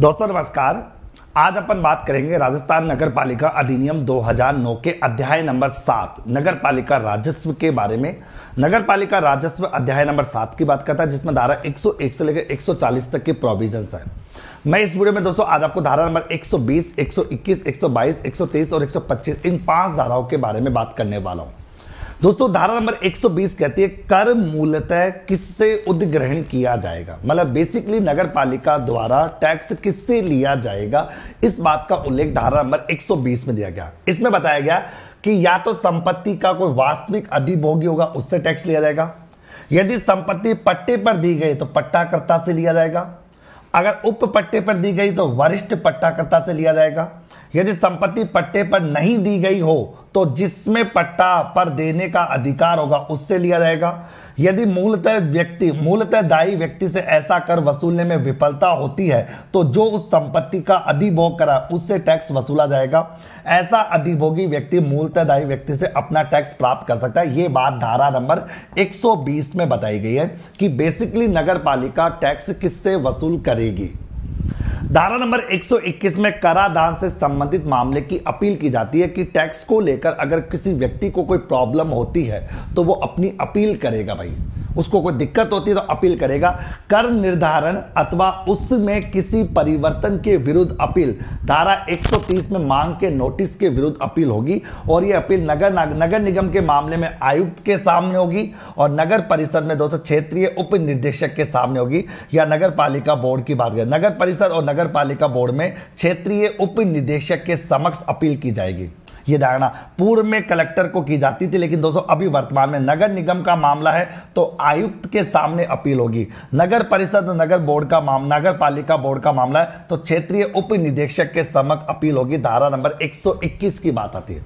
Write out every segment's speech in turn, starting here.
दोस्तों नमस्कार आज अपन बात करेंगे राजस्थान नगर पालिका अधिनियम 2009 के अध्याय नंबर सात नगर पालिका राजस्व के बारे में नगर पालिका राजस्व अध्याय नंबर सात की बात करता है जिसमें धारा 101 से लेकर 140 तक के प्रोविजंस हैं मैं इस वीडियो में दोस्तों आज आपको धारा नंबर 120, 121, 122, 123 और 125 इन पांच धाराओं के बारे में बात करने वाला हूँ दोस्तों धारा नंबर 120 कहती है कर मूलतः किससे उद्ग्रहण किया जाएगा मतलब बेसिकली नगर पालिका द्वारा टैक्स किससे लिया जाएगा इस बात का उल्लेख धारा नंबर 120 में दिया गया इसमें बताया गया कि या तो संपत्ति का कोई वास्तविक अधिभोगी होगा उससे टैक्स लिया जाएगा यदि संपत्ति पट्टे पर दी गई तो पट्टाकर्ता से लिया जाएगा अगर उप पट्टे पर दी गई तो वरिष्ठ पट्टाकर्ता से लिया जाएगा यदि संपत्ति पट्टे पर नहीं दी गई हो तो जिसमें पट्टा पर देने का अधिकार होगा उससे लिया जाएगा यदि मूलतः व्यक्ति मूलतः दायी व्यक्ति से ऐसा कर वसूलने में विफलता होती है तो जो उस संपत्ति का अधिभोग करा उससे टैक्स वसूला जाएगा ऐसा अधिभोगी व्यक्ति मूलतः दायी व्यक्ति से अपना टैक्स प्राप्त कर सकता है ये बात धारा नंबर 120 में बताई गई है कि बेसिकली नगर पालिका टैक्स किससे वसूल करेगी धारा नंबर 121 में कराधान से संबंधित मामले की अपील की जाती है कि टैक्स को लेकर अगर किसी व्यक्ति को कोई प्रॉब्लम होती है तो वो अपनी अपील करेगा भाई उसको कोई दिक्कत होती है तो अपील करेगा कर निर्धारण अथवा उसमें किसी परिवर्तन के विरुद्ध अपील धारा 130 में मांग के नोटिस के विरुद्ध अपील होगी और ये अपील नगर नगर निगम के मामले में आयुक्त के सामने होगी और नगर परिषद में दोस्तों क्षेत्रीय उप निर्देशक के सामने होगी या नगर पालिका बोर्ड की बात करें नगर परिषद और नगर पालिका बोर्ड में क्षेत्रीय उप निदेशक के समक्ष अपील की जाएगी ये धारणा पूर्व में कलेक्टर को की जाती थी लेकिन दोस्तों अभी वर्तमान में नगर निगम का मामला है तो आयुक्त के सामने अपील होगी नगर परिषद नगर बोर्ड का मामला नगर पालिका बोर्ड का मामला है तो क्षेत्रीय उप निदेशक के समक्ष अपील होगी धारा नंबर 121 की बात आती है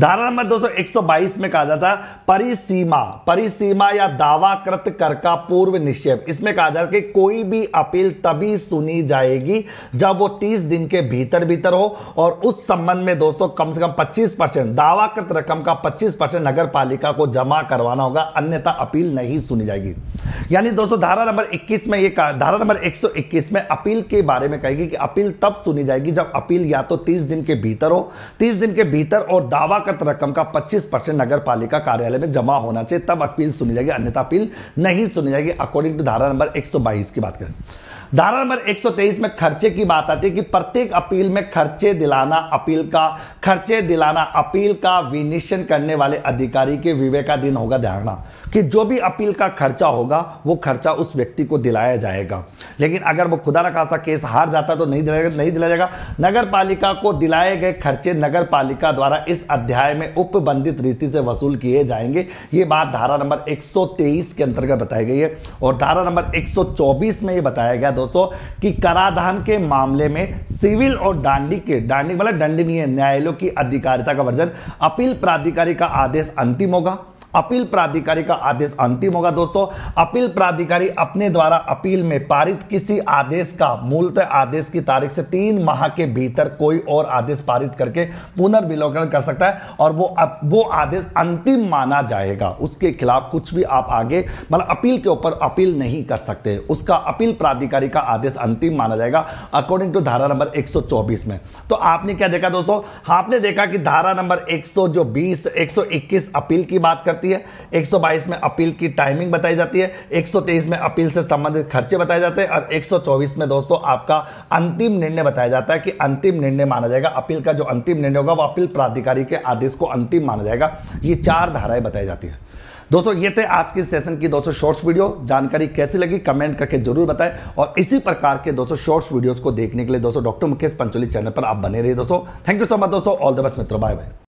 धारा नंबर 222 में कहा जाता है परिसीमा परिसीमा या दावाकृत कर का पूर्व निश्चय इसमें कहा जाता है कि कोई भी अपील तभी सुनी जाएगी जब वो 30 दिन के भीतर भीतर हो और उस संबंध में दोस्तों कम से कम 25 परसेंट दावाकृत रकम का 25 परसेंट नगर पालिका को जमा करवाना होगा अन्यथा अपील नहीं सुनी जाएगी यानी दोस्तों धारा नंबर 21 में ये धारा नंबर 121 में अपील के बारे में कहेगी कि अपील तब सुनी जाएगी जब अपील या तो तीस दिन के भीतर हो तीस दिन के भीतर और दावा लागत रकम का 25 परसेंट नगर पालिका कार्यालय में जमा होना चाहिए तब अपील सुनी जाएगी अन्यथा अपील नहीं सुनी जाएगी अकॉर्डिंग टू धारा नंबर 122 की बात करें धारा नंबर 123 में खर्चे की बात आती है कि प्रत्येक अपील में खर्चे दिलाना अपील का खर्चे दिलाना अपील का विनिश्चय करने वाले अधिकारी के विवेकाधीन होगा ध्यान कि जो भी अपील का खर्चा होगा वो खर्चा उस व्यक्ति को दिलाया जाएगा लेकिन अगर वो खुदा न खासा केस हार जाता तो नहीं दिलाएगा नहीं दिलाया जाएगा नगर पालिका को दिलाए गए खर्चे नगर पालिका द्वारा इस अध्याय में उपबंधित रीति से वसूल किए जाएंगे ये बात धारा नंबर एक के अंतर्गत बताई गई है और धारा नंबर एक में ये बताया गया दोस्तों कि कराधान के मामले में सिविल और डांडी के डांडी मतलब दंडनीय न्यायालयों की अधिकारिता का वर्जन अपील प्राधिकारी का आदेश अंतिम होगा अपील प्राधिकारी का आदेश अंतिम होगा दोस्तों अपील प्राधिकारी अपने द्वारा अपील में पारित किसी आदेश का मूलतः आदेश की तारीख से तीन माह के भीतर कोई और आदेश पारित करके पुनर्विलोकन कर सकता है और वो वो आदेश अंतिम माना जाएगा उसके खिलाफ कुछ भी आप आगे मतलब अपील के ऊपर अपील नहीं कर सकते उसका अपील प्राधिकारी का आदेश अंतिम माना जाएगा अकॉर्डिंग टू धारा नंबर 124 में तो आपने क्या देखा दोस्तों आपने देखा कि धारा नंबर 100 जो 20 121 अपील की बात करते करती है 122 में अपील की टाइमिंग बताई जाती है 123 में अपील से संबंधित खर्चे बताए जाते हैं और 124 में दोस्तों आपका अंतिम निर्णय बताया जाता है कि अंतिम निर्णय माना जाएगा अपील का जो अंतिम निर्णय होगा वो अपील प्राधिकारी के आदेश को अंतिम माना जाएगा ये चार धाराएं बताई जाती है दोस्तों ये थे आज की सेशन की दोस्तों शॉर्ट्स वीडियो जानकारी कैसी लगी कमेंट करके जरूर बताएं और इसी प्रकार के दोस्तों शॉर्ट्स वीडियोस को देखने के लिए दोस्तों डॉक्टर मुकेश पंचोली चैनल पर आप बने रहिए दोस्तों थैंक यू सो मच दोस्तों ऑल द बेस्ट मित्रों बाय बाय